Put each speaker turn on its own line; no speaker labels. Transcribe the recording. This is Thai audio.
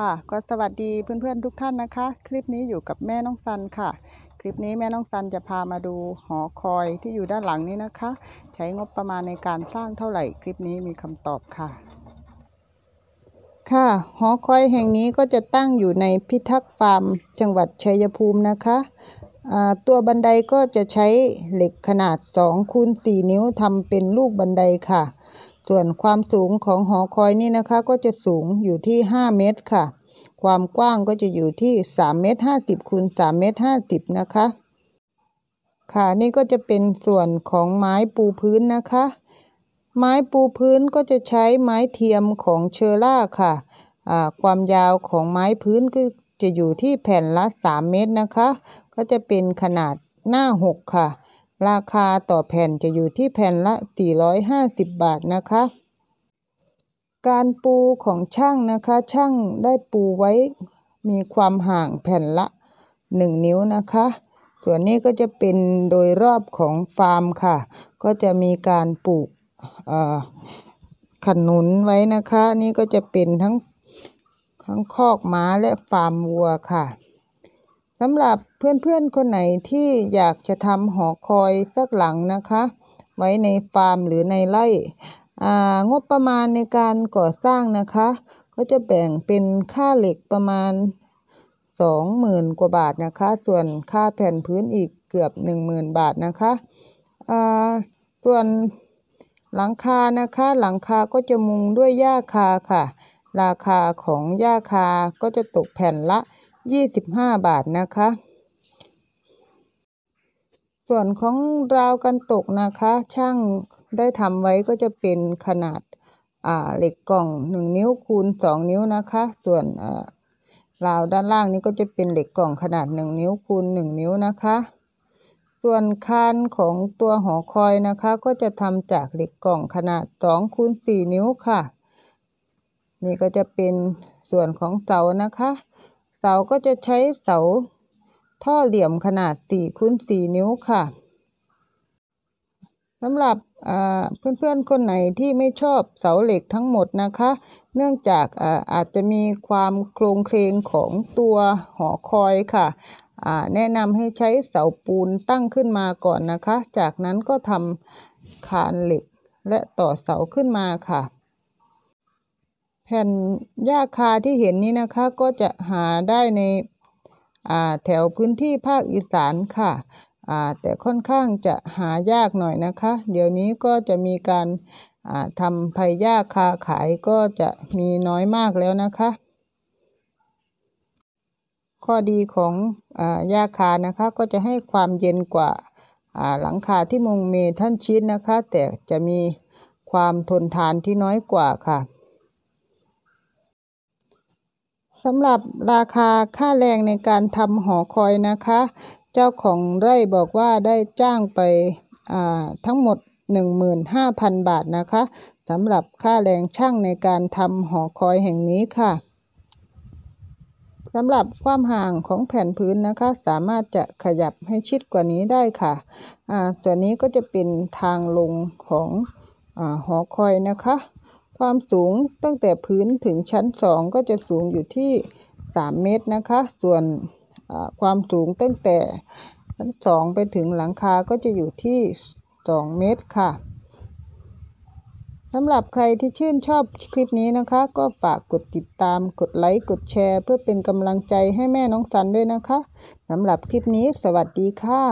ค่ะก็สวัสดีเพื่อนๆทุกท่านนะคะ คลิปนี้อยู่กับแม่น้องซันค่ะ คลิปนี้แม่น้องซันจะพามาดูหอคอยที่อยู่ด้านหลังนี้นะคะ ใช้งบประมาณในการสร้างเท่าไหร่คลิปนี้มีคำตอบค่ะ ค่ะ หอคอยแห่งนี้ก็จะตั้งอยู่ในพิทักษ์ฟาร์ม จังหวัดชัยภูมินะคะตัวบันไดก็จะใช้เหล็กขนาด2คูณ4นิ้วทำเป็นลูกบันไดค่ะส่วนความสูงของหอคอยนี่นะคะก็จะสูงอยู่ที่ 5 เมตร ค่ะ ความกว้างก็จะอยู่ที่3เมตร50คูณ3เมตร50 นะคะ ค่ะนี่ก็จะเป็นส่วนของไม้ปูพื้นนะคะ ไม้ปูพื้นก็จะใช้ไม้เทียมของเชอร่าค่ะ ความยาวของไม้พื้นก็จะอยู่ที่แผ่นละ 3 เมตรนะคะ ก็จะเป็นขนาดหน้า 6 ค่ะราคาต่อแผ่นจะอยู่ที่แผ่นละ 450 บาทนะคะ การปูของช่างนะคะ ช่างได้ปูไว้มีความห่างแผ่นละ 1 นิ้วนะคะ ส่วนนี้ก็จะเป็นโดยรอบของฟาร์มค่ะ ก็จะมีการปลูกขนุนไว้นะคะ นี่ก็จะเป็นทั้งทั้งคอกม้าและฟาร์มวัวค่ะสำหรับเพื่อนๆคนไหนที่อยากจะทำหอคอยสักหลังนะคะไว้ในฟาร์มหรือในไร่งบประมาณในการก่อสร้างนะคะ ก็จะแบ่งเป็นค่าเหล็กประมาณสองหมื่นกว่าบาทนะคะส่วนค่าแผ่นพื้นอีกเกือบหนึ่งหมื่นบาทนะคะส่วนหลังคานะคะหลังคาก็จะมุงด้วยหญ้าคาค่ะ ราคาของหญ้าคาก็จะตกแผ่นละยี่สิบห้าบาทนะคะ ส่วนของราวกันตกนะคะ ช่างได้ทำไว้ก็จะเป็นขนาดเหล็กกล่องหนึ่งนิ้วคูณสองนิ้วนะคะ ส่วนราวด้านล่างนี้ก็จะเป็นเหล็กกล่องขนาดหนึ่งนิ้วคูณหนึ่งนิ้วนะคะ ส่วนคานของตัวหอคอยนะคะ ก็จะทำจากเหล็กกล่องขนาดสองคูณสี่นิ้วค่ะ นี่ก็จะเป็นส่วนของเสานะคะเสาก็จะใช้เสาท่อเหลี่ยมขนาด4คูณ4นิ้วค่ะ สำหรับเพื่อนๆคนไหนที่ไม่ชอบเสาเหล็กทั้งหมดนะคะ เนื่องจากอาจจะมีความโครงเคลงของตัวหอคอยค่ะ แนะนำให้ใช้เสาปูนตั้งขึ้นมาก่อนนะคะ จากนั้นก็ทำคานเหล็กและต่อเสาขึ้นมาค่ะแผ่นหญ้าคาที่เห็นนี้นะคะก็จะหาได้ในแถวพื้นที่ภาคอีสานค่ะ แต่ค่อนข้างจะหายากหน่อยนะคะ เดี๋ยวนี้ก็จะมีการทำไผ่หญ้าคาขายก็จะมีน้อยมากแล้วนะคะ ข้อดีของหญ้าคานะคะก็จะให้ความเย็นกว่าหลังคาที่มุงเมทันชิดนะคะ แต่จะมีความทนทานที่น้อยกว่าค่ะสำหรับราคาค่าแรงในการทำหอคอยนะคะ เจ้าของไร่บอกว่าได้จ้างไปทั้งหมด15,000บาทนะคะสำหรับค่าแรงช่างในการทำหอคอยแห่งนี้ค่ะสำหรับความห่างของแผ่นพื้นนะคะ สามารถจะขยับให้ชิดกว่านี้ได้ค่ะอ่าตัวนี้ก็จะเป็นทางลงของอหอคอยนะคะความสูงตั้งแต่พื้นถึงชั้น 2 ก็จะสูงอยู่ที่ 3 เมตรนะคะ ส่วนความสูงตั้งแต่ชั้น 2 ไปถึงหลังคาก็จะอยู่ที่ 2 เมตรค่ะ สำหรับใครที่ชื่นชอบคลิปนี้นะคะ ก็ฝากกดติดตาม กดไลค์ กดแชร์เพื่อเป็นกำลังใจให้แม่น้องสันด้วยนะคะ สำหรับคลิปนี้สวัสดีค่ะ